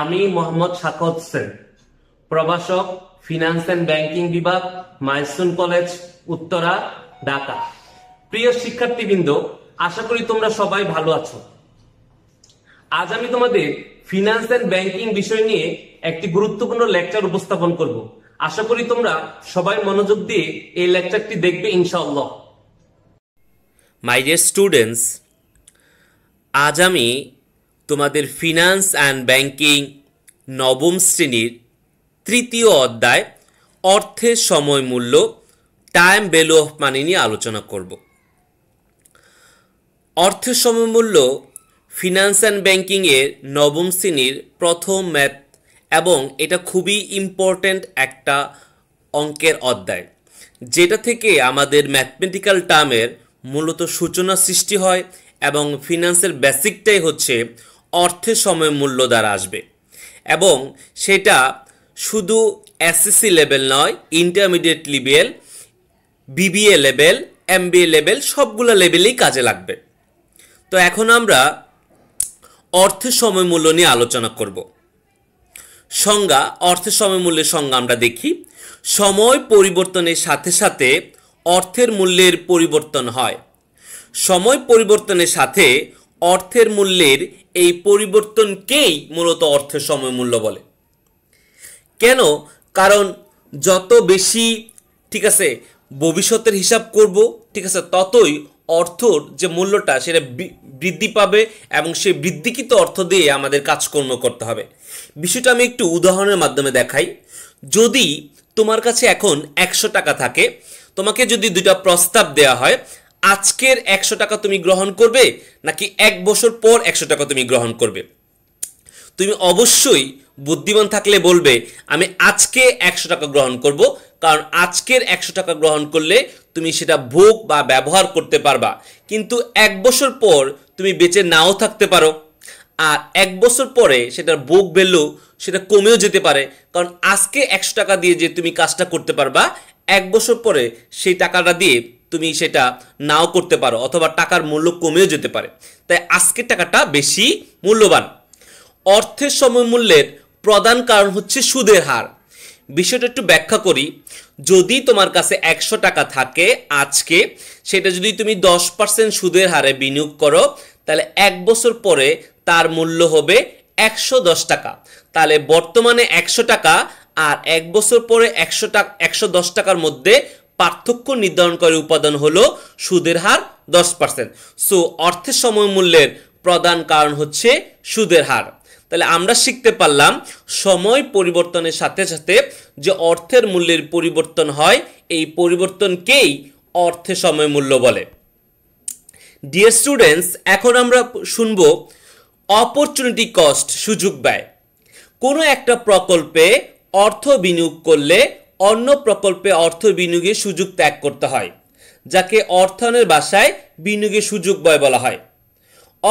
আমি মোহাম্মদ শাকত সেন প্রভাষক ফিনান্স অ্যান্ড ব্যাংকিং বিভাগ মাইসুন কলেজ উত্তরা ঢাকা প্রিয় শিক্ষার্থীবৃন্দ আশা করি তোমরা সবাই ভালো আছো আজ আমি তোমাদের ফিনান্স অ্যান্ড ব্যাংকিং বিষয় নিয়ে একটি গুরুত্বপূর্ণ লেকচার উপস্থাপন করব আশা করি তোমরা সবাই মনোযোগ দিয়ে এই লেকচারটি দেখবে ইনশাআল্লাহ মাই ডিয়ার স্টুডেন্টস আজ আমি তোমাদের ফিনান্স অ্যান্ড ব্যাংকিং নবম শ্রেণীর তৃতীয় অধ্যায় অর্থের সময় মূল্য টাইম ভ্যালু অফ মানি নিয়ে আলোচনা করব অর্থের সময় মূল্য ফিনান্স অ্যান্ড ব্যাংকিংয়ের নবম শ্রেণীর প্রথম ম্যাথ এবং এটা খুবই ইম্পর্ট্যান্ট একটা অঙ্কের অধ্যায় যেটা থেকে আমাদের ম্যাথমেটিক্যাল টার্মের মূলত সূচনা সৃষ্টি হয় এবং ফিনান্সের বেসিকটাই হচ্ছে অর্থের সময় মূল্য দ্বারা আসবে এবং সেটা শুধু এসএসসি লেভেল e নয় intermediate level BBA level MBA level সবগুলো লেভেলেই কাজে লাগবে তো এখন আমরা অর্থের সময় মূল্য নিয়ে আলোচনা করব সংজ্ঞা অর্থের সময় মূল্যের সংজ্ঞা আমরা দেখি সময় পরিবর্তনের সাথে সাথে অর্থের মূল্যের পরিবর্তন হয় সময় পরিবর্তনের সাথে অর্থের মূল্যের এই পরিবর্তনকেই মূলত অর্থের সময় মূল্য বলে কেন কারণ যত বেশি ঠিক আছে ভবিষ্যতের হিসাব করব ঠিক আছে ততই অর্থর যে মূল্যটা সেটা বৃদ্ধি পাবে এবং সেই বৃদ্ধিকৃত অর্থ দিয়ে আমাদের কাজকর্ম করতে হবে বিষয়টা আমি একটু উদাহরণের মাধ্যমে দেখাই যদি তোমার কাছে এখন একশো টাকা থাকে তোমাকে যদি দুটা প্রস্তাব দেওয়া হয় আজকের একশো টাকা তুমি গ্রহণ করবে নাকি এক বছর পর একশো টাকা তুমি গ্রহণ করবে তুমি অবশ্যই বুদ্ধিমান থাকলে বলবে আমি আজকে একশো টাকা গ্রহণ করব কারণ আজকের একশো টাকা গ্রহণ করলে তুমি সেটা ভোগ বা ব্যবহার করতে পারবা কিন্তু এক বছর পর তুমি বেঁচে নাও থাকতে পারো আর এক বছর পরে সেটার ভোগ ভ্যালু সেটা কমেও যেতে পারে কারণ আজকে একশো টাকা দিয়ে যে তুমি কাজটা করতে পারবা এক বছর পরে সেই টাকাটা দিয়ে তুমি সেটা নাও করতে পারো অথবা টাকার মূল্য কমেও যেতে পারে তাই আজকের টাকাটা বেশি মূল্যবান অর্থের সময়মূল্যের প্রধান কারণ হচ্ছে সুদের হার বিষয়টা একটু ব্যাখ্যা করি যদি তোমার কাছে একশো টাকা থাকে আজকে সেটা যদি তুমি দশ পার্সেন্ট সুদের হারে বিনিয়োগ করো তাহলে এক বছর পরে তার মূল্য হবে একশো দশ টাকা তাহলে বর্তমানে একশো টাকা আর এক বছর পরে একশো টাকা একশো দশ টাকার মধ্যে পার্থক্য নির্ধারণকারী উপাদান হলো সুদের হার দশ পার্সেন্ট সো অর্থের সময় মূল্যের প্রধান কারণ হচ্ছে সুদের হার তাহলে আমরা শিখতে পারলাম সময় পরিবর্তনের সাথে সাথে যে অর্থের মূল্যের পরিবর্তন হয় এই পরিবর্তনকেই অর্থে সময় মূল্য বলে ডিয়ার স্টুডেন্টস এখন আমরা শুনব অপরচুনিটি কস্ট সুযোগ ব্যয় কোনো একটা প্রকল্পে অর্থ বিনিয়োগ করলে অন্য প্রকল্পে অর্থ বিনিয়োগের সুযোগ ত্যাগ করতে হয় যাকে অর্থায়নের বাসায় বিনিয়োগের সুযোগ ব্যয় বলা হয়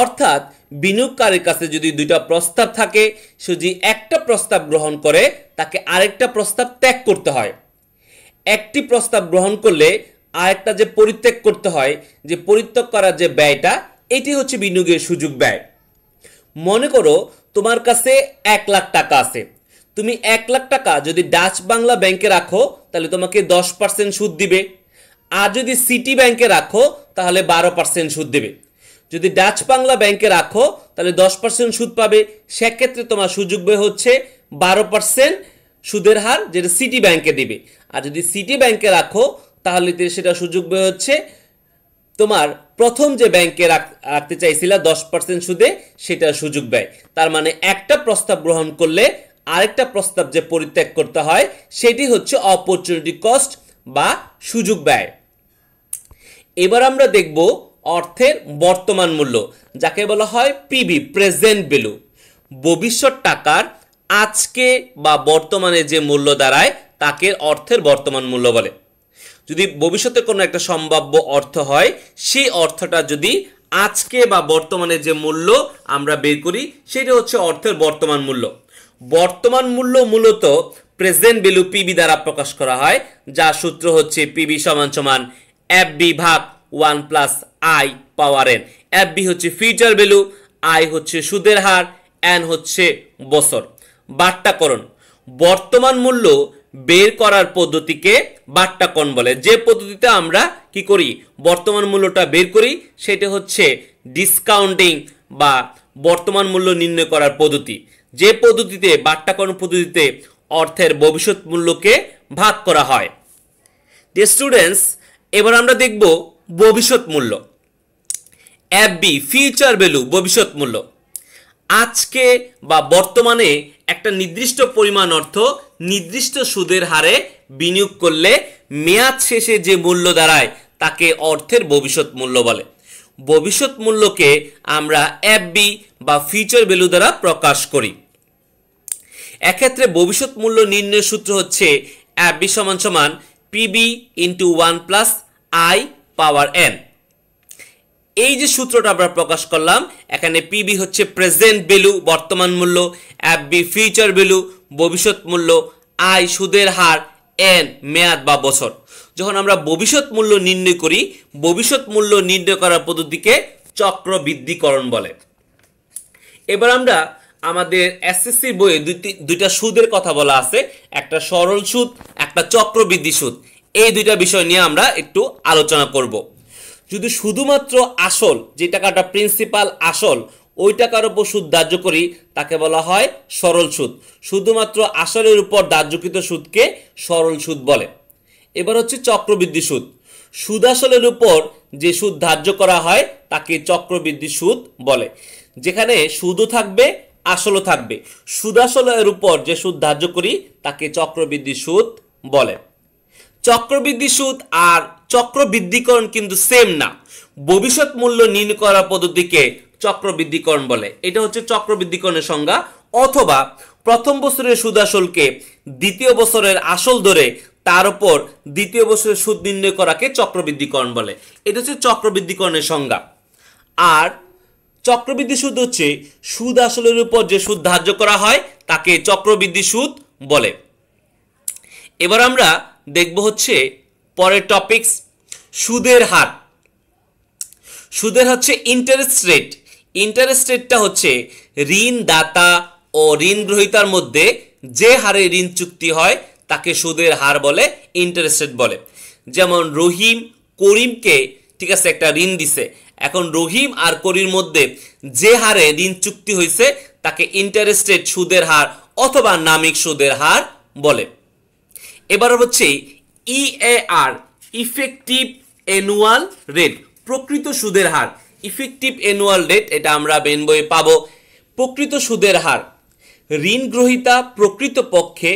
অর্থাৎ বিনিয়োগকারীর কাছে যদি দুইটা প্রস্তাব থাকে সে যদি একটা প্রস্তাব গ্রহণ করে তাকে আরেকটা প্রস্তাব ত্যাগ করতে হয় একটি প্রস্তাব গ্রহণ করলে আরেকটা যে পরিত্যাগ করতে হয় যে পরিত্যাগ করার যে ব্যয়টা এটি হচ্ছে বিনিয়োগের সুযোগ ব্যয় মনে করো তোমার কাছে এক লাখ টাকা আছে তুমি এক লাখ টাকা যদি ডাচ বাংলা ব্যাংকে রাখো তাহলে তোমাকে দশ পার্সেন্ট সুদ দিবে আর যদি সিটি ব্যাংকে রাখো তাহলে বারো পার্সেন্ট সুদ দেবে যদি ডাচ বাংলা ব্যাংকে রাখো তাহলে দশ পার্সেন্ট সুদ পাবে সেক্ষেত্রে তোমার সুযোগ বে হচ্ছে বারো পার্সেন্ট সুদের হার যেটা সিটি ব্যাংকে দেবে আর যদি সিটি ব্যাংকে রাখো তাহলে সেটা সুযোগ বে হচ্ছে তোমার প্রথম যে ব্যাংকে রাখতে চাইছিলা দশ পার্সেন্ট সুদে সেটা সুযোগ ব্যয় তার মানে একটা প্রস্তাব গ্রহণ করলে আরেকটা প্রস্তাব যে পরিত্যাগ করতে হয় সেটি হচ্ছে অপরচুনিটি কস্ট বা সুযোগ ব্যয় এবার আমরা দেখব অর্থের বর্তমান মূল্য যাকে বলা হয় পিবি প্রেজেন্ট ভ্যালু ভবিষ্যৎ টাকার আজকে বা বর্তমানে যে মূল্য দাঁড়ায় তাকে অর্থের বর্তমান মূল্য বলে যদি ভবিষ্যতে কোনো একটা সম্ভাব্য অর্থ হয় সেই অর্থটা যদি আজকে বা বর্তমানে যে মূল্য আমরা বের করি সেটা হচ্ছে অর্থের বর্তমান মূল্য বর্তমান মূল্য মূলত প্রেজেন্ট ভ্যালু পিবি দ্বারা প্রকাশ করা হয় যা সূত্র হচ্ছে পিবি সমান সমান এফ বি ভাগ one plus I power N F B হচ্ছে ফিউচার ভ্যালু আই হচ্ছে সুদের হার এন হচ্ছে বছর বাট্টাকরণ বর্তমান মূল্য বের করার পদ্ধতিকে বাট্টাকরণ বলে যে পদ্ধতিতে আমরা কি করি বর্তমান মূল্যটা বের করি সেটা হচ্ছে ডিসকাউন্টিং বা বর্তমান মূল্য নির্ণয় করার পদ্ধতি যে পদ্ধতিতে বাট্টাকরণ পদ্ধতিতে অর্থের ভবিষ্যৎ মূল্যকে ভাগ করা হয় দে স্টুডেন্টস এবার আমরা দেখব ভবিষ্যৎ মূল্য এফ বি ফিউচার ভ্যালু ভবিষ্যৎ মূল্য আজকে বা বর্তমানে একটা নির্দিষ্ট পরিমাণ অর্থ নির্দিষ্ট সুদের হারে বিনিয়োগ করলে মেয়াদ শেষে যে মূল্য দাঁড়ায় তাকে অর্থের ভবিষ্যৎ মূল্য বলে ভবিষ্যৎ মূল্যকে আমরা এফবি বা ফিউচার ভ্যালু দ্বারা প্রকাশ করি এক্ষেত্রে ভবিষ্যৎ মূল্য নির্ণয়ের সূত্র হচ্ছে অ্যাপ বি সমান সমান PB into one plus I power N এই যে সূত্রটা আমরা প্রকাশ করলাম এখানে পিবি হচ্ছে প্রেজেন্ট ভ্যালু বর্তমান মূল্য অ্যাপ বি ফিউচার ভ্যালু ভবিষ্যৎ মূল্য আই সুদের হার এন মেয়াদ বা বছর যখন আমরা ভবিষ্যৎ মূল্য নির্ণয় করি ভবিষ্যৎ মূল্য নির্ণয় করার পদ্ধতিকে চক্রবৃদ্ধিকরণ বলে এবার আমরা আমাদের এসএসসি বইয়ে দুইটা সুদের কথা বলা আছে একটা সরল সুদ একটা চক্রবৃদ্ধি সুদ এই দুইটা বিষয় নিয়ে আমরা একটু আলোচনা করব যদি শুধুমাত্র আসল যে টাকাটা প্রিন্সিপাল আসল ওই টাকার উপর সুদ ধার্য করি তাকে বলা হয় সরল সুদ শুধুমাত্র আসলের উপর ধার্যকৃত সুদকে সরল সুদ বলে এবার হচ্ছে চক্রবৃদ্ধি সুদ সুদ আসলের উপর যে সুদ ধার্য করা হয় তাকে চক্রবৃদ্ধি সুদ বলে যেখানে সুদও থাকবে আসলও থাকবে সুদাসলের উপর যে সুদ ধার্য করি তাকে চক্রবৃদ্ধি সুদ বলে চক্রবৃদ্ধি সুদ আর চক্রবৃদ্ধিকরণ কিন্তু সেম না ভবিষ্যৎ মূল্য নির্ণয় করার পদ্ধতিকে চক্রবৃদ্ধিকরণ বলে এটা হচ্ছে চক্রবৃদ্ধিকরণের সংজ্ঞা অথবা প্রথম বছরের সুদ আসলকে দ্বিতীয় বছরের আসল ধরে তার উপর দ্বিতীয় বছরের সুদ নির্ণয় করাকে চক্রবৃদ্ধিকরণ বলে এটা হচ্ছে চক্রবৃদ্ধিকরণের সংজ্ঞা আর চক্রবৃদ্ধি সুদ হচ্ছে সুদ আসলের উপর যে সুদ ধার্য করা হয় তাকে চক্রবৃদ্ধি সুদ বলে এবার আমরা দেখব হচ্ছে পরের টপিক্স সুদের হার সুদের হচ্ছে ইন্টারেস্ট রেট ইন্টারেস্ট রেটটা হচ্ছে ঋণদাতা ও ঋণ গ্রহিতার মধ্যে যে হারে ঋণ চুক্তি হয় তাকে সুদের হার বলে ইন্টারেস্ট রেট বলে যেমন রহিম করিমকে ঠিক আছে একটা ঋণ দিছে এখন রহিম আর করির মধ্যে যে হারে ঋণ চুক্তি হয়েছে তাকে ইন্টারেস্টেড সুদের হার অথবা নামিক সুদের হার বলে এবার হচ্ছে ইএআর ইফেক্টিভ অ্যানুয়াল রেট প্রকৃত সুদের হার ইফেক্টিভ অ্যানুয়াল রেট এটা আমরা বেন বইয়ে পাবো প্রকৃত সুদের হার ঋণ গ্রহিতা প্রকৃতপক্ষে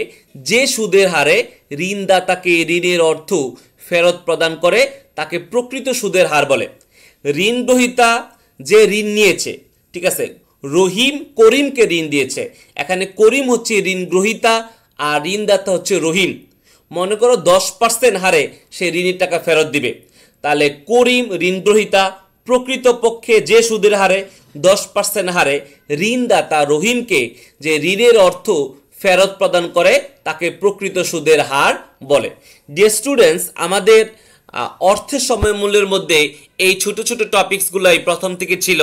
যে সুদের হারে ঋণদাতাকে ঋণের অর্থ ফেরত প্রদান করে তাকে প্রকৃত সুদের হার বলে ঋণগ্রহিতা যে ঋণ নিয়েছে ঠিক আছে রহিম করিমকে ঋণ দিয়েছে এখানে করিম হচ্ছে ঋণ ঋণগ্রহিতা আর ঋণদাতা হচ্ছে রহিম মনে করো দশ পার্সেন্ট হারে সে ঋণের টাকা ফেরত দিবে তাহলে করিম ঋণগ্রহিতা প্রকৃতপক্ষে যে সুদের হারে দশ পার্সেন্ট হারে ঋণদাতা রহিমকে যে ঋণের অর্থ ফেরত প্রদান করে তাকে প্রকৃত সুদের হার বলে যে স্টুডেন্টস আমাদের অর্থের সময়মূল্যের মধ্যে এই ছোট ছোট টপিকসগুলাই প্রথম থেকে ছিল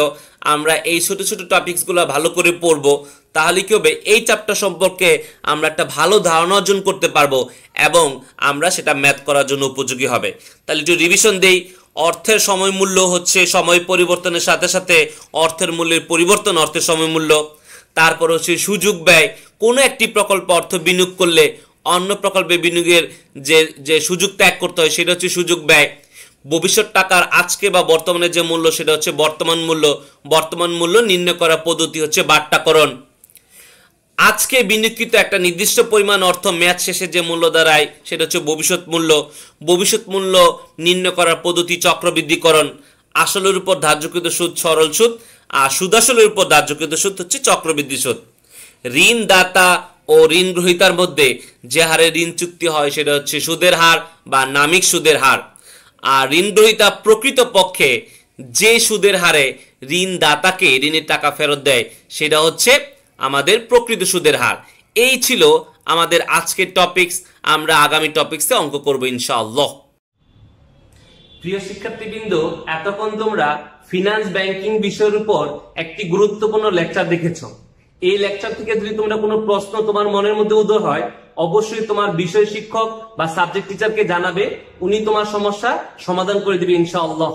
আমরা এই ছোট ছোট টপিকসগুলো ভালো করে পড়ব তাহলে কী হবে এই চাপটা সম্পর্কে আমরা একটা ভালো ধারণা অর্জন করতে পারবো এবং আমরা সেটা ম্যাথ করার জন্য উপযোগী হবে তাহলে একটু রিভিশন দেই অর্থের সময়মূল্য হচ্ছে সময় পরিবর্তনের সাথে সাথে অর্থের মূল্যের পরিবর্তন অর্থের সময়মূল্য তারপর হচ্ছে সুযোগ ব্যয় কোনো একটি প্রকল্প অর্থ বিনিয়োগ করলে অন্য প্রকল্পে বিনিয়োগের যে যে সুযোগ ত্যাগ করতে হয় সেটা হচ্ছে সুযোগ ব্যয় ভবিষ্যৎ টাকার আজকে বা বর্তমানে যে মূল্য সেটা হচ্ছে বর্তমান মূল্য বর্তমান মূল্য নির্ণয় করার পদ্ধতি হচ্ছে বাট্টাকরণ আজকে বিনিয়োগকৃত একটা নির্দিষ্ট পরিমাণ অর্থ ম্যাচ শেষে যে মূল্য দাঁড়ায় সেটা হচ্ছে ভবিষ্যৎ মূল্য ভবিষ্যৎ মূল্য নির্ণয় করার পদ্ধতি চক্রবৃদ্ধিকরণ আসলের উপর ধার্যকৃত সুদ সরল সুদ আর সুদাসলের উপর ধার্যকৃত সুদ হচ্ছে চক্রবৃদ্ধি সুদ ঋণদাতা ও ঋণ গ্রহিতার মধ্যে যে হারে ঋণ চুক্তি হয় সেটা হচ্ছে সুদের হার বা নামিক সুদের হার আর ঋণ গ্রহিতা প্রকৃত পক্ষে যে সুদের হারে ঋণদাতাকে ঋণের টাকা ফেরত দেয় সেটা হচ্ছে আমাদের প্রকৃত সুদের হার এই ছিল আমাদের আজকের টপিকস আমরা আগামী টপিক্সে অঙ্ক করব ইনশাআল্লাহ প্রিয় শিক্ষার্থীবৃন্দ এতক্ষণ তোমরা ফিনান্স ব্যাংকিং বিষয়ের উপর একটি গুরুত্বপূর্ণ লেকচার দেখেছো এই লেকচার থেকে যদি তোমরা কোনো প্রশ্ন তোমার মনের মধ্যে উদয় হয় অবশ্যই তোমার বিষয় শিক্ষক বা সাবজেক্ট টিচারকে জানাবে উনি তোমার সমস্যা সমাধান করে দিবে ইনশাআল্লাহ